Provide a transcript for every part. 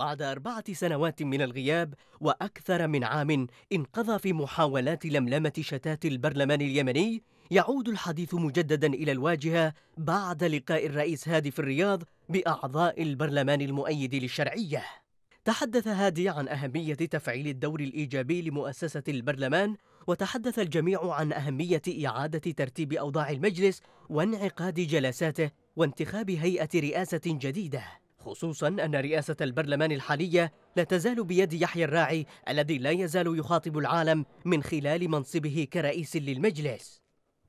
بعد أربعة سنوات من الغياب وأكثر من عام انقضى في محاولات لملمة شتات البرلمان اليمني يعود الحديث مجددا إلى الواجهة بعد لقاء الرئيس هادي في الرياض بأعضاء البرلمان المؤيد للشرعية تحدث هادي عن أهمية تفعيل الدور الإيجابي لمؤسسة البرلمان وتحدث الجميع عن أهمية إعادة ترتيب أوضاع المجلس وانعقاد جلساته وانتخاب هيئة رئاسة جديدة خصوصا أن رئاسة البرلمان الحالية لا تزال بيد يحيى الراعي الذي لا يزال يخاطب العالم من خلال منصبه كرئيس للمجلس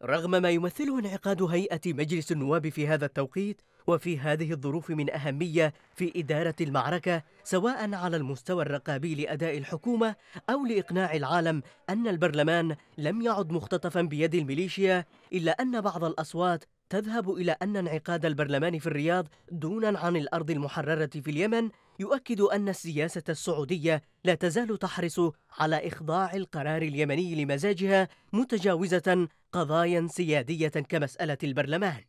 رغم ما يمثله انعقاد هيئة مجلس النواب في هذا التوقيت وفي هذه الظروف من أهمية في إدارة المعركة سواء على المستوى الرقابي لأداء الحكومة أو لإقناع العالم أن البرلمان لم يعد مختطفا بيد الميليشيا إلا أن بعض الأصوات تذهب إلى أن انعقاد البرلمان في الرياض دونا عن الأرض المحررة في اليمن يؤكد أن السياسة السعودية لا تزال تحرص على إخضاع القرار اليمني لمزاجها متجاوزة قضايا سيادية كمسألة البرلمان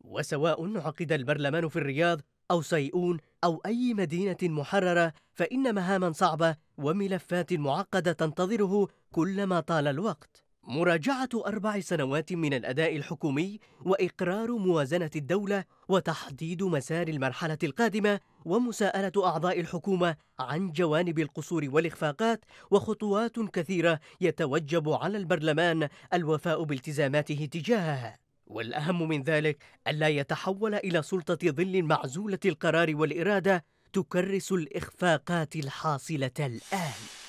وسواء عقد البرلمان في الرياض أو سيئون أو أي مدينة محررة فإن مهاما صعبة وملفات معقدة تنتظره كلما طال الوقت مراجعة أربع سنوات من الأداء الحكومي وإقرار موازنة الدولة وتحديد مسار المرحلة القادمة ومساءلة أعضاء الحكومة عن جوانب القصور والإخفاقات وخطوات كثيرة يتوجب على البرلمان الوفاء بالتزاماته تجاهها والأهم من ذلك ألا يتحول إلى سلطة ظل معزولة القرار والإرادة تكرس الإخفاقات الحاصلة الآن